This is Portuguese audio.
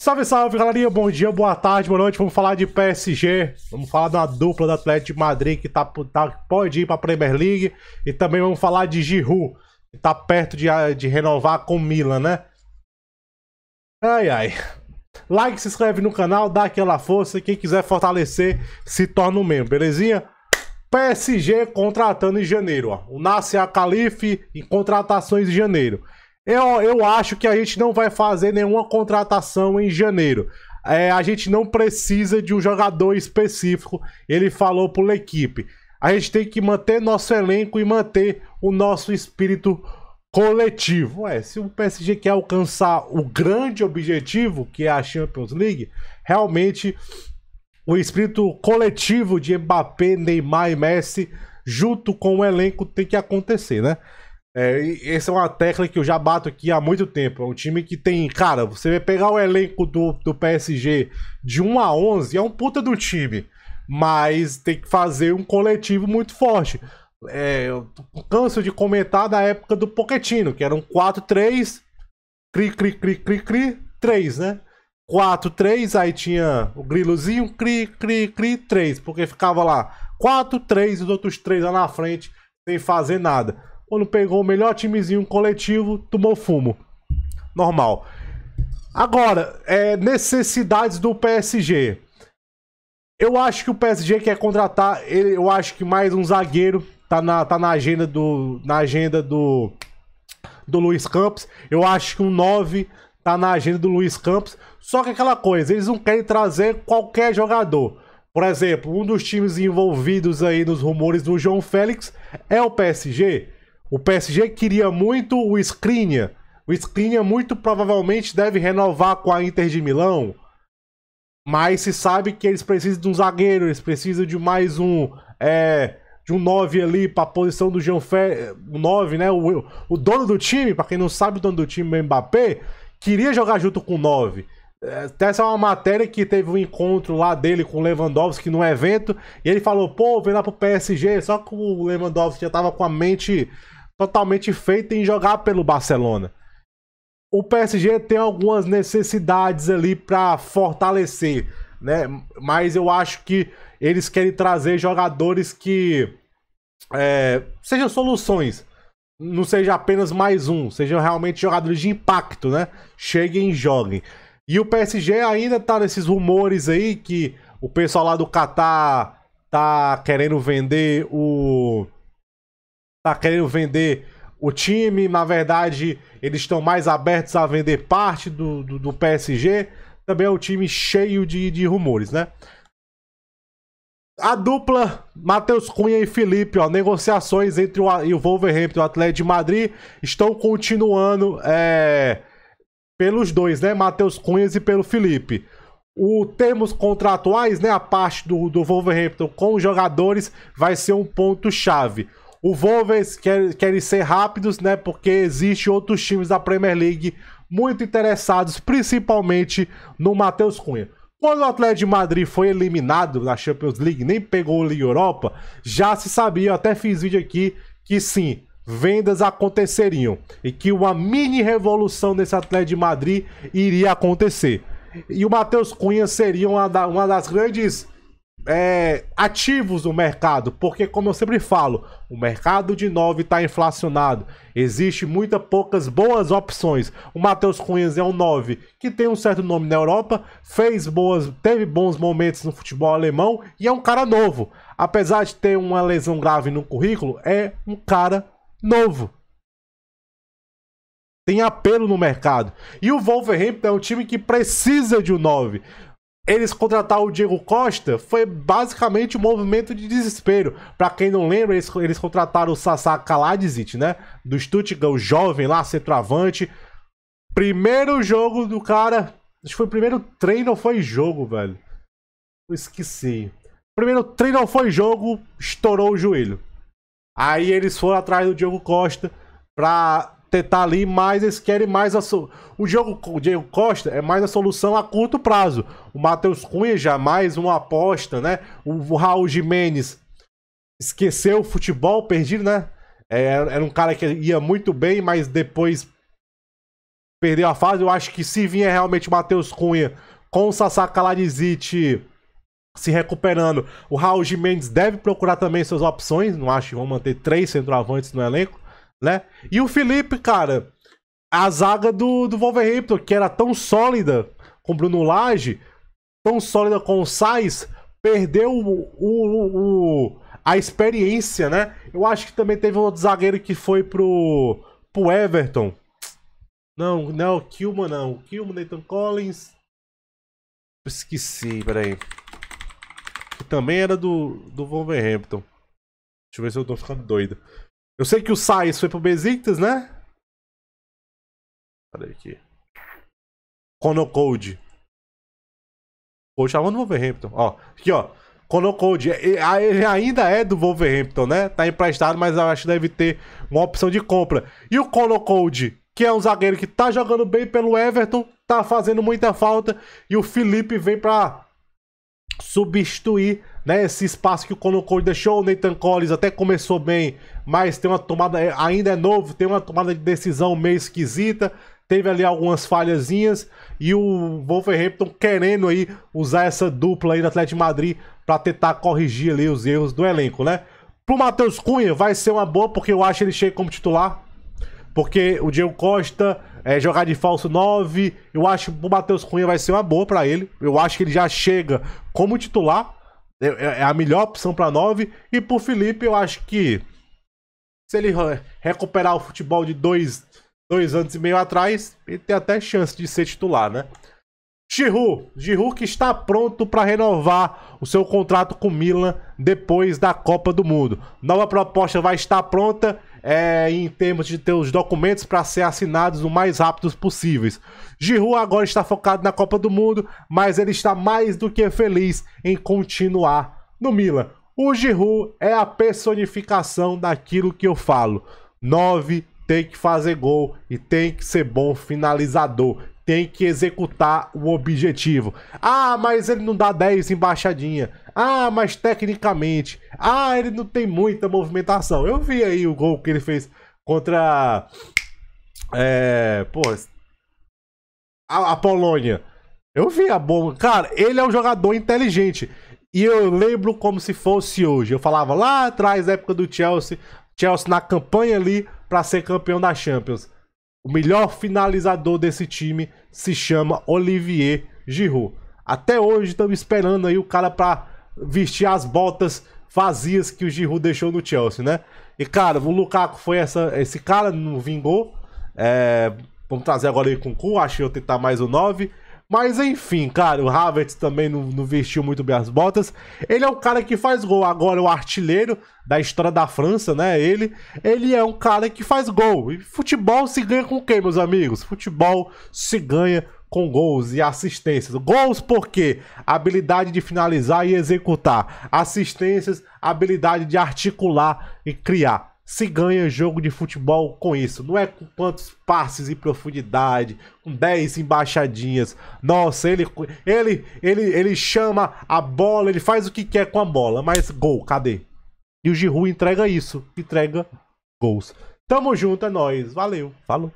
Salve, salve, galerinha. Bom dia, boa tarde, boa noite. Vamos falar de PSG. Vamos falar da dupla do Atlético de Madrid que tá, tá, pode ir pra Premier League. E também vamos falar de Giroud, que tá perto de, de renovar com Milan, né? Ai, ai. Like, se inscreve no canal, dá aquela força. Quem quiser fortalecer, se torna um membro, belezinha? PSG contratando em janeiro, ó. O Nasser Calife em contratações em janeiro. Eu, eu acho que a gente não vai fazer nenhuma contratação em janeiro. É, a gente não precisa de um jogador específico, ele falou a equipe. A gente tem que manter nosso elenco e manter o nosso espírito coletivo. Ué, se o PSG quer alcançar o grande objetivo, que é a Champions League, realmente o espírito coletivo de Mbappé, Neymar e Messi, junto com o elenco, tem que acontecer, né? É, essa é uma técnica que eu já bato aqui há muito tempo. É um time que tem. Cara, você vai pegar o elenco do, do PSG de 1 a 11, é um puta do time. Mas tem que fazer um coletivo muito forte. É, eu canso de comentar da época do Poquetino, que era um 4-3, cri, cri, cri, cri, cri, 3, né? 4-3, aí tinha o grilozinho, cri, cri, cri, 3, porque ficava lá 4-3 e os outros três lá na frente sem fazer nada. Quando pegou o melhor timezinho coletivo, tomou fumo. Normal. Agora, é, necessidades do PSG. Eu acho que o PSG quer contratar, ele, eu acho que mais um zagueiro tá na, tá na agenda do na agenda do do Luiz Campos. Eu acho que um 9 tá na agenda do Luiz Campos. Só que aquela coisa, eles não querem trazer qualquer jogador. Por exemplo, um dos times envolvidos aí nos rumores do João Félix é o PSG. O PSG queria muito o Skriniar. O Skriniar muito provavelmente deve renovar com a Inter de Milão. Mas se sabe que eles precisam de um zagueiro, eles precisam de mais um. É, de um 9 ali para a posição do Jean Fé O 9, né? O, o dono do time, para quem não sabe, o dono do time, é Mbappé, queria jogar junto com o 9. É, essa é uma matéria que teve um encontro lá dele com o Lewandowski num evento, e ele falou, pô, vem lá pro PSG, só que o Lewandowski já tava com a mente totalmente feita em jogar pelo Barcelona. O PSG tem algumas necessidades ali para fortalecer, né? Mas eu acho que eles querem trazer jogadores que é, sejam soluções, não seja apenas mais um, sejam realmente jogadores de impacto, né? Cheguem e joguem. E o PSG ainda tá nesses rumores aí que o pessoal lá do Catar tá querendo vender o tá querendo vender o time, na verdade eles estão mais abertos a vender parte do, do, do PSG. Também é um time cheio de, de rumores, né? A dupla Matheus Cunha e Felipe, ó, negociações entre o, e o Wolverhampton e o Atlético de Madrid estão continuando é, pelos dois, né? Matheus Cunha e pelo Felipe. O termos contratuais, né? A parte do, do Wolverhampton com os jogadores vai ser um ponto-chave o Wolves quer, querem ser rápidos, né? Porque existe outros times da Premier League muito interessados, principalmente no Matheus Cunha. Quando o Atlético de Madrid foi eliminado na Champions League, nem pegou a Liga Europa, já se sabia, eu até fiz vídeo aqui, que sim, vendas aconteceriam e que uma mini revolução nesse Atlético de Madrid iria acontecer. E o Matheus Cunha seria uma, da, uma das grandes é, ativos no mercado, porque como eu sempre falo, o mercado de 9 está inflacionado. Existe muitas poucas boas opções. O Matheus Cunhas é um 9 que tem um certo nome na Europa, fez boas, teve bons momentos no futebol alemão e é um cara novo. Apesar de ter uma lesão grave no currículo, é um cara novo. Tem apelo no mercado. E o Wolverhampton é um time que precisa de um 9 eles contratar o Diego Costa foi basicamente um movimento de desespero. Para quem não lembra, eles, eles contrataram o Sasa Kaladzic, né? Do Stuttgart, o jovem lá, centroavante. Primeiro jogo do cara. Acho que foi o primeiro treino ou foi jogo, velho? Eu esqueci. Primeiro treino ou foi jogo, estourou o joelho. Aí eles foram atrás do Diego Costa pra tentar ali, mas eles querem mais a so... o jogo o Diego Costa é mais a solução a curto prazo. O Matheus Cunha já é mais uma aposta, né? O, Raul Jimenez esqueceu o futebol perdido, né? É, era um cara que ia muito bem, mas depois perdeu a fase. Eu acho que se vinha realmente o Matheus Cunha com o Sassá Kaladizic se recuperando, o Raul Jimenez deve procurar também suas opções. Não acho que vão manter três centroavantes no elenco né? E o Felipe, cara, a zaga do, do Wolverhampton, que era tão sólida com o Bruno Lage, tão sólida com o Sainz, perdeu o, o, o, a experiência, né? Eu acho que também teve um outro zagueiro que foi pro, pro Everton. Não, não, Kilman não. Kilman, Nathan Collins. Esqueci, peraí. Que também era do, do Wolverhampton. Deixa eu ver se eu tô ficando doido. Eu sei que o Sainz foi pro Besiktas, né? Cadê aqui? Conocode. Hoje tava é no Wolverhampton. Ó, aqui ó. Conocode. Ele ainda é do Wolverhampton, né? Tá emprestado, mas eu acho que deve ter uma opção de compra. E o Conocode, que é um zagueiro que tá jogando bem pelo Everton, tá fazendo muita falta. E o Felipe vem pra substituir né, esse espaço que o Conor Cody deixou, o Nathan Collins até começou bem, mas tem uma tomada, é, ainda é novo, tem uma tomada de decisão meio esquisita, teve ali algumas falhazinhas, e o Wolverhampton querendo aí usar essa dupla aí do Atlético de Madrid para tentar corrigir ali os erros do elenco, né? Pro Matheus Cunha vai ser uma boa, porque eu acho ele chega como titular, porque o Diego Costa é, jogar de falso 9, eu acho que o Matheus Cunha vai ser uma boa para ele, eu acho que ele já chega como titular, é, é, é a melhor opção para 9. E pro Felipe, eu acho que se ele recuperar o futebol de dois, dois anos e meio atrás, ele tem até chance de ser titular, né? Giroud, Giroud que está pronto para renovar o seu contrato com o Milan depois da Copa do Mundo. Nova proposta vai estar pronta é, em termos de ter os documentos para ser assinados o mais rápidos possíveis. Giroud agora está focado na Copa do Mundo, mas ele está mais do que feliz em continuar no Milan. O Giroud é a personificação daquilo que eu falo. 9 tem que fazer gol e tem que ser bom finalizador. Tem que executar o objetivo. Ah, mas ele não dá 10 embaixadinha. Ah, mas tecnicamente ah, ele não tem muita movimentação. Eu vi aí o gol que ele fez contra. É. Pô. A, a Polônia. Eu vi a bomba. Cara, ele é um jogador inteligente. E eu lembro como se fosse hoje. Eu falava lá atrás, época do Chelsea. Chelsea na campanha ali para ser campeão da Champions. O melhor finalizador desse time se chama Olivier Giroud. Até hoje estamos esperando aí o cara para vestir as botas vazias que o Giroud deixou no Chelsea, né? E, cara, o Lukaku foi essa, esse cara, não vingou. É, vamos trazer agora aí com o Cu, acho que eu tentar mais o 9. Mas enfim, cara, o Havertz também não, não, vestiu muito bem as botas. Ele é o cara que faz gol. Agora, o artilheiro da história da França, né? Ele, ele é um cara que faz gol. E futebol se ganha com quem, meus amigos? Futebol se ganha com gols e assistências. Gols porque habilidade de finalizar e executar. Assistências, habilidade de articular e criar. Se ganha jogo de futebol com isso. Não é com quantos passes e profundidade, com 10 embaixadinhas. Nossa, ele, ele, ele, ele chama a bola, ele faz o que quer com a bola, mas gol, cadê? E o Giru entrega isso, entrega gols. Tamo junto, é nóis. Valeu, falou.